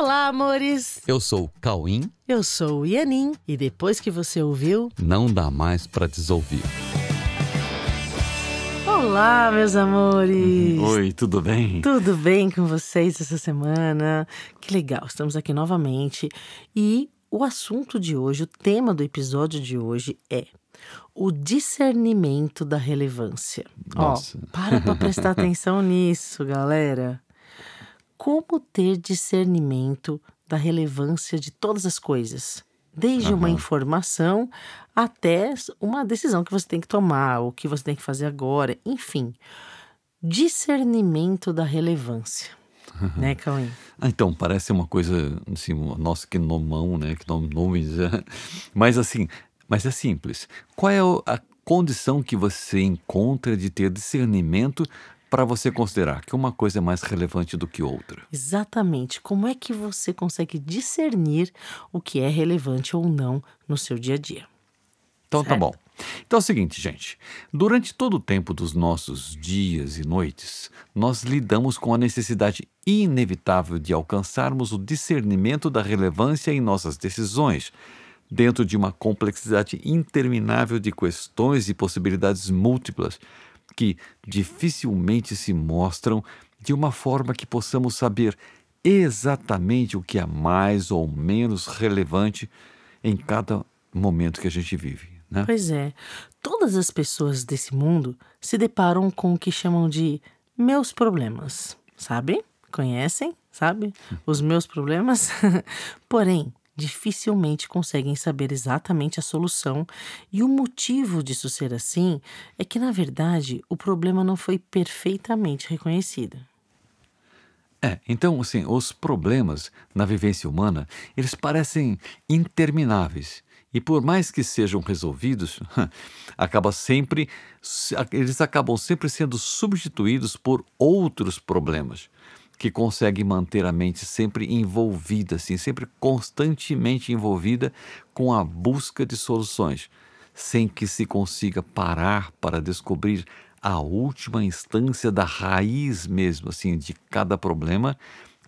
Olá, amores! Eu sou o Cauim. Eu sou o Ianin. E depois que você ouviu, não dá mais para desouvir. Olá, meus amores! Uhum. Oi, tudo bem? Tudo bem com vocês essa semana? Que legal, estamos aqui novamente. E o assunto de hoje, o tema do episódio de hoje é o discernimento da relevância. Nossa. Ó, para pra prestar atenção nisso, galera como ter discernimento da relevância de todas as coisas, desde uhum. uma informação até uma decisão que você tem que tomar, o que você tem que fazer agora, enfim. Discernimento da relevância. Uhum. Né, Cauê? Ah, então, parece uma coisa, assim, nossa, que nomão, né? Que nome, nomes. Né? mas assim, mas é simples. Qual é a condição que você encontra de ter discernimento para você considerar que uma coisa é mais relevante do que outra. Exatamente. Como é que você consegue discernir o que é relevante ou não no seu dia a dia? Então tá certo? tá bom. Então é o seguinte, gente. Durante todo o tempo dos nossos dias e noites, nós lidamos com a necessidade inevitável de alcançarmos o discernimento da relevância em nossas decisões dentro de uma complexidade interminável de questões e possibilidades múltiplas que dificilmente se mostram de uma forma que possamos saber exatamente o que é mais ou menos relevante em cada momento que a gente vive. Né? Pois é. Todas as pessoas desse mundo se deparam com o que chamam de meus problemas, sabe? Conhecem, sabe? Hum. Os meus problemas. Porém, dificilmente conseguem saber exatamente a solução, e o motivo disso ser assim é que, na verdade, o problema não foi perfeitamente reconhecido. É, então, assim, os problemas na vivência humana, eles parecem intermináveis. E por mais que sejam resolvidos, acaba sempre, eles acabam sempre sendo substituídos por outros problemas que consegue manter a mente sempre envolvida, assim, sempre constantemente envolvida com a busca de soluções, sem que se consiga parar para descobrir a última instância da raiz mesmo, assim, de cada problema,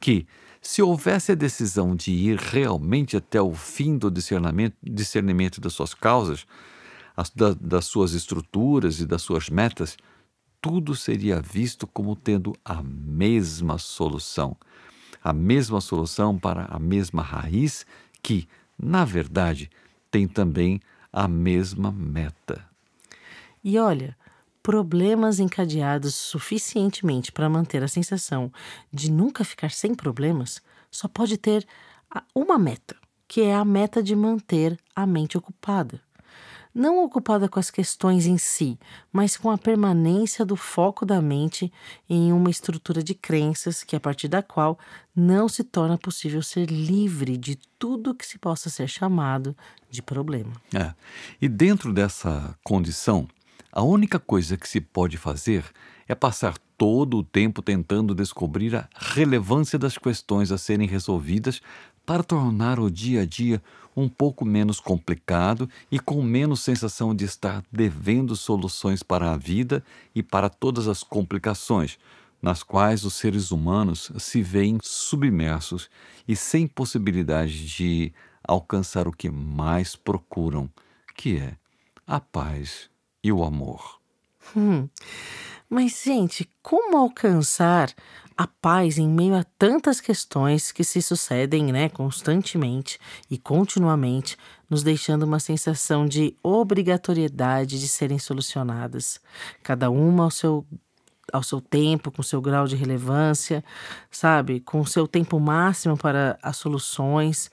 que se houvesse a decisão de ir realmente até o fim do discernimento, discernimento das suas causas, as, da, das suas estruturas e das suas metas, tudo seria visto como tendo a mesma solução. A mesma solução para a mesma raiz que, na verdade, tem também a mesma meta. E olha, problemas encadeados suficientemente para manter a sensação de nunca ficar sem problemas só pode ter uma meta, que é a meta de manter a mente ocupada não ocupada com as questões em si, mas com a permanência do foco da mente em uma estrutura de crenças que, a partir da qual, não se torna possível ser livre de tudo que se possa ser chamado de problema. É. E dentro dessa condição, a única coisa que se pode fazer é passar todo o tempo tentando descobrir a relevância das questões a serem resolvidas para tornar o dia a dia um pouco menos complicado e com menos sensação de estar devendo soluções para a vida e para todas as complicações nas quais os seres humanos se veem submersos e sem possibilidade de alcançar o que mais procuram, que é a paz e o amor. Hum. Mas, gente, como alcançar a paz em meio a tantas questões que se sucedem né, constantemente e continuamente, nos deixando uma sensação de obrigatoriedade de serem solucionadas, cada uma ao seu, ao seu tempo, com seu grau de relevância, sabe? Com seu tempo máximo para as soluções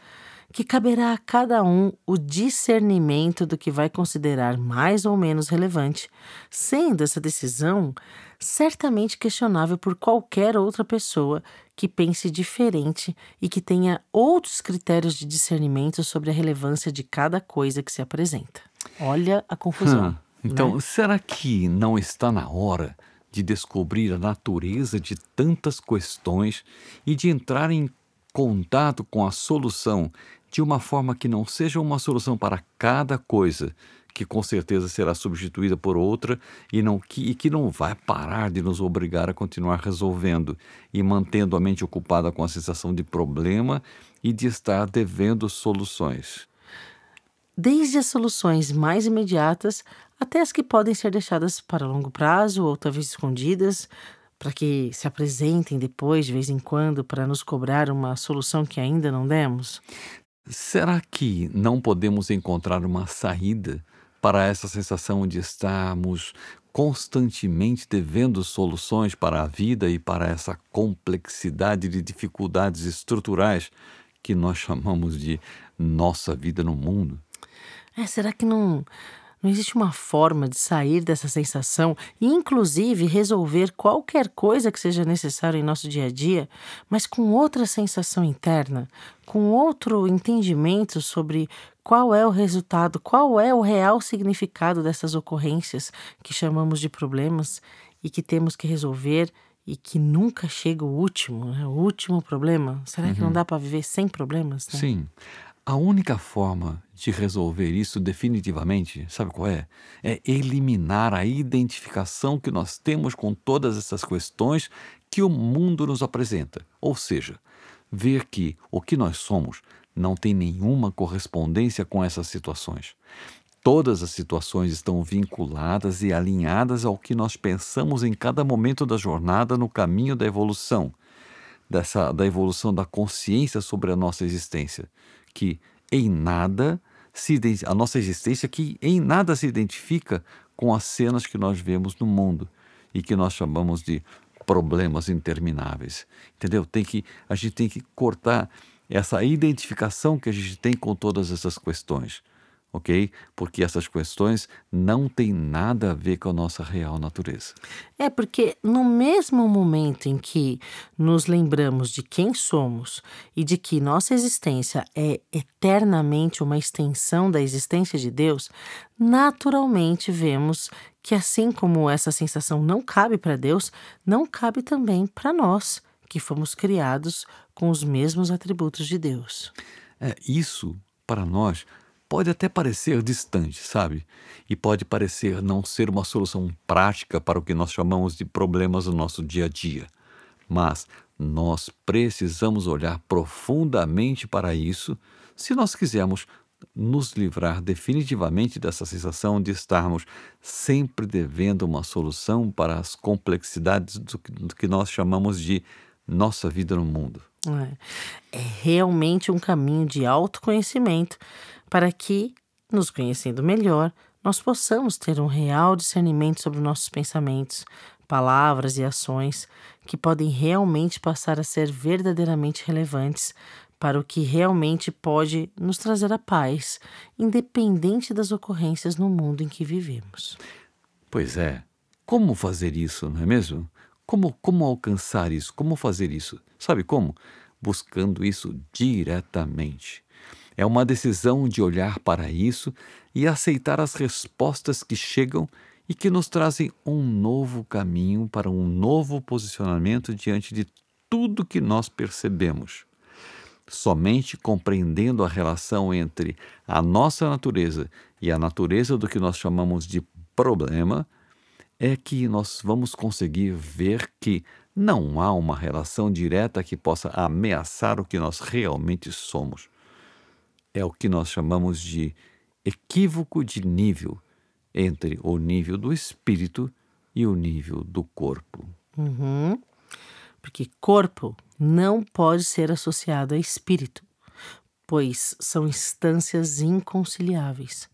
que caberá a cada um o discernimento do que vai considerar mais ou menos relevante, sendo essa decisão certamente questionável por qualquer outra pessoa que pense diferente e que tenha outros critérios de discernimento sobre a relevância de cada coisa que se apresenta. Olha a confusão. Hum, né? então, né? será que não está na hora de descobrir a natureza de tantas questões e de entrar em contato com a solução de uma forma que não seja uma solução para cada coisa, que com certeza será substituída por outra e, não, que, e que não vai parar de nos obrigar a continuar resolvendo e mantendo a mente ocupada com a sensação de problema e de estar devendo soluções. Desde as soluções mais imediatas até as que podem ser deixadas para longo prazo ou talvez escondidas, para que se apresentem depois, de vez em quando, para nos cobrar uma solução que ainda não demos? Será que não podemos encontrar uma saída para essa sensação de estarmos constantemente devendo soluções para a vida e para essa complexidade de dificuldades estruturais que nós chamamos de nossa vida no mundo? É, será que não não existe uma forma de sair dessa sensação e, inclusive, resolver qualquer coisa que seja necessário em nosso dia a dia, mas com outra sensação interna, com outro entendimento sobre qual é o resultado, qual é o real significado dessas ocorrências que chamamos de problemas e que temos que resolver e que nunca chega o último, né? o último problema. Será uhum. que não uhum. dá para viver sem problemas? Né? Sim. A única forma de resolver isso definitivamente, sabe qual é? É eliminar a identificação que nós temos com todas essas questões que o mundo nos apresenta. Ou seja, ver que o que nós somos não tem nenhuma correspondência com essas situações. Todas as situações estão vinculadas e alinhadas ao que nós pensamos em cada momento da jornada no caminho da evolução, dessa, da evolução da consciência sobre a nossa existência, que em nada se a nossa existência que em nada se identifica com as cenas que nós vemos no mundo e que nós chamamos de problemas intermináveis. Entendeu? Tem que a gente tem que cortar essa identificação que a gente tem com todas essas questões ok? Porque essas questões não têm nada a ver com a nossa real natureza. É porque no mesmo momento em que nos lembramos de quem somos e de que nossa existência é eternamente uma extensão da existência de Deus, naturalmente vemos que assim como essa sensação não cabe para Deus, não cabe também para nós, que fomos criados com os mesmos atributos de Deus. É isso para nós pode até parecer distante, sabe? E pode parecer não ser uma solução prática para o que nós chamamos de problemas do nosso dia a dia. Mas nós precisamos olhar profundamente para isso se nós quisermos nos livrar definitivamente dessa sensação de estarmos sempre devendo uma solução para as complexidades do que nós chamamos de nossa vida no mundo. É, é realmente um caminho de autoconhecimento para que, nos conhecendo melhor, nós possamos ter um real discernimento sobre nossos pensamentos, palavras e ações que podem realmente passar a ser verdadeiramente relevantes para o que realmente pode nos trazer a paz, independente das ocorrências no mundo em que vivemos. Pois é. Como fazer isso, não é mesmo? Como, como alcançar isso? Como fazer isso? Sabe como? Buscando isso diretamente é uma decisão de olhar para isso e aceitar as respostas que chegam e que nos trazem um novo caminho para um novo posicionamento diante de tudo que nós percebemos. Somente compreendendo a relação entre a nossa natureza e a natureza do que nós chamamos de problema é que nós vamos conseguir ver que não há uma relação direta que possa ameaçar o que nós realmente somos é o que nós chamamos de equívoco de nível entre o nível do espírito e o nível do corpo. Uhum. Porque corpo não pode ser associado a espírito, pois são instâncias inconciliáveis.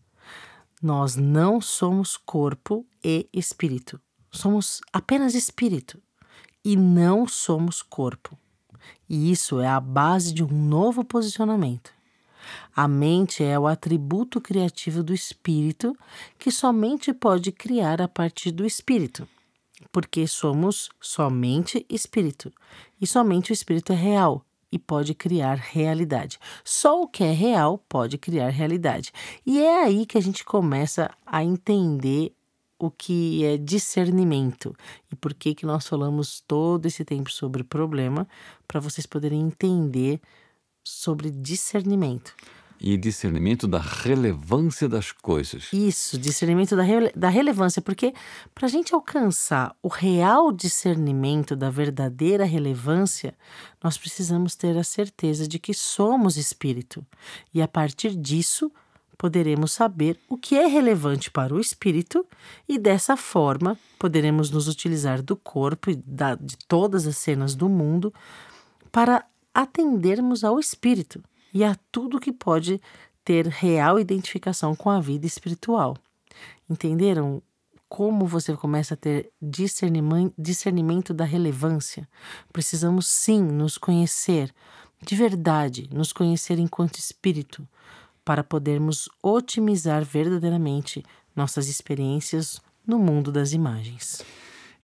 Nós não somos corpo e espírito. Somos apenas espírito e não somos corpo. E isso é a base de um novo posicionamento. A mente é o atributo criativo do espírito que somente pode criar a partir do espírito, porque somos somente espírito e somente o espírito é real. E pode criar realidade. Só o que é real pode criar realidade. E é aí que a gente começa a entender o que é discernimento e por que que nós falamos todo esse tempo sobre problema para vocês poderem entender sobre discernimento. E discernimento da relevância das coisas. Isso, discernimento da, da relevância, porque para a gente alcançar o real discernimento da verdadeira relevância, nós precisamos ter a certeza de que somos espírito. E a partir disso, poderemos saber o que é relevante para o espírito e dessa forma poderemos nos utilizar do corpo e da, de todas as cenas do mundo para atendermos ao espírito e a tudo que pode ter real identificação com a vida espiritual. Entenderam como você começa a ter discernimento da relevância? Precisamos sim nos conhecer, de verdade, nos conhecer enquanto espírito, para podermos otimizar verdadeiramente nossas experiências no mundo das imagens.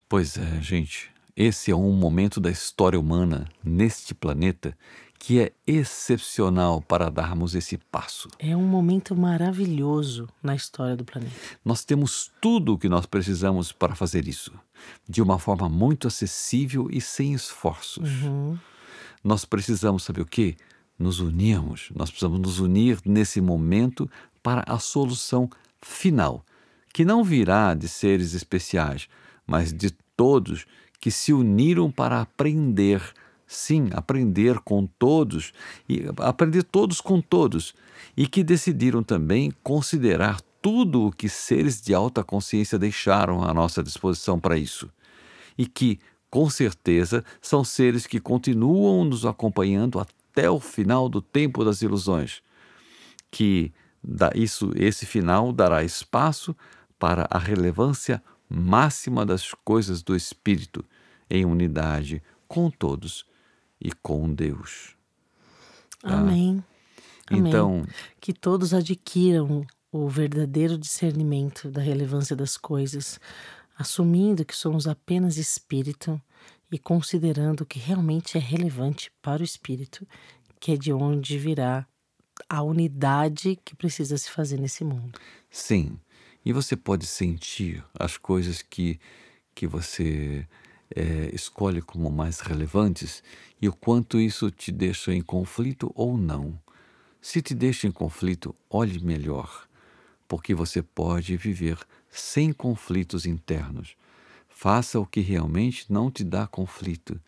Pois é, gente. Esse é um momento da história humana neste planeta que é excepcional para darmos esse passo. É um momento maravilhoso na história do planeta. Nós temos tudo o que nós precisamos para fazer isso, de uma forma muito acessível e sem esforços. Uhum. Nós precisamos saber o quê? Nos unirmos. Nós precisamos nos unir nesse momento para a solução final, que não virá de seres especiais, mas de todos que se uniram para aprender. Sim, aprender com todos e aprender todos com todos, e que decidiram também considerar tudo o que seres de alta consciência deixaram à nossa disposição para isso. E que, com certeza, são seres que continuam nos acompanhando até o final do tempo das ilusões. Que isso, esse final dará espaço para a relevância máxima das coisas do Espírito, em unidade com todos e com Deus. Tá? Amém. Então, Amém. que todos adquiram o verdadeiro discernimento da relevância das coisas, assumindo que somos apenas espírito e considerando o que realmente é relevante para o espírito, que é de onde virá a unidade que precisa se fazer nesse mundo. Sim. E você pode sentir as coisas que, que você é, escolhe como mais relevantes e o quanto isso te deixa em conflito ou não. Se te deixa em conflito, olhe melhor, porque você pode viver sem conflitos internos. Faça o que realmente não te dá conflito.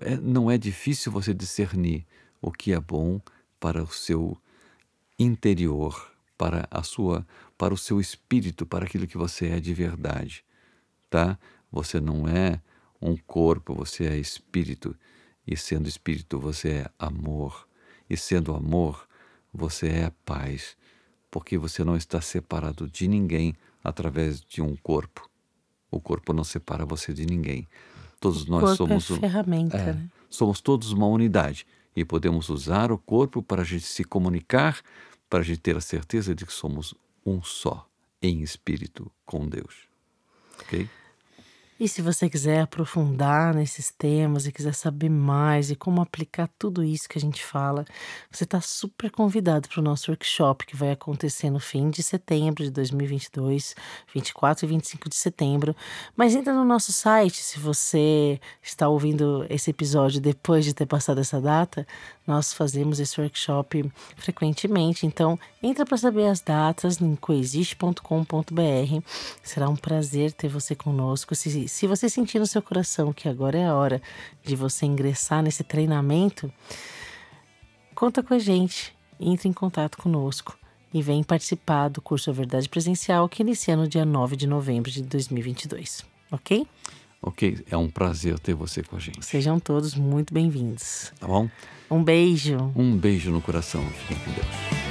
É, não é difícil você discernir o que é bom para o seu interior, para a sua para o seu espírito, para aquilo que você é de verdade, tá? Você não é um corpo, você é espírito. E sendo espírito, você é amor. E sendo amor, você é paz, porque você não está separado de ninguém através de um corpo. O corpo não separa você de ninguém. Todos o nós corpo é somos é ferramenta, é, né? somos todos uma unidade e podemos usar o corpo para a gente se comunicar, para a gente ter a certeza de que somos um só em espírito com Deus. Ok? E se você quiser aprofundar nesses temas e quiser saber mais e como aplicar tudo isso que a gente fala, você está super convidado para o nosso workshop que vai acontecer no fim de setembro de 2022, 24 e 25 de setembro. Mas entra no nosso site se você está ouvindo esse episódio depois de ter passado essa data. Nós fazemos esse workshop frequentemente, então entra para saber as datas em coexiste.com.br. Será um prazer ter você conosco. Se se você sentir no seu coração que agora é a hora de você ingressar nesse treinamento, conta com a gente, entre em contato conosco e vem participar do curso Verdade Presencial que inicia no dia 9 de novembro de 2022, ok? Ok, é um prazer ter você com a gente. Sejam todos muito bem-vindos. Tá bom? Um beijo. Um beijo no coração. Fiquem com Deus.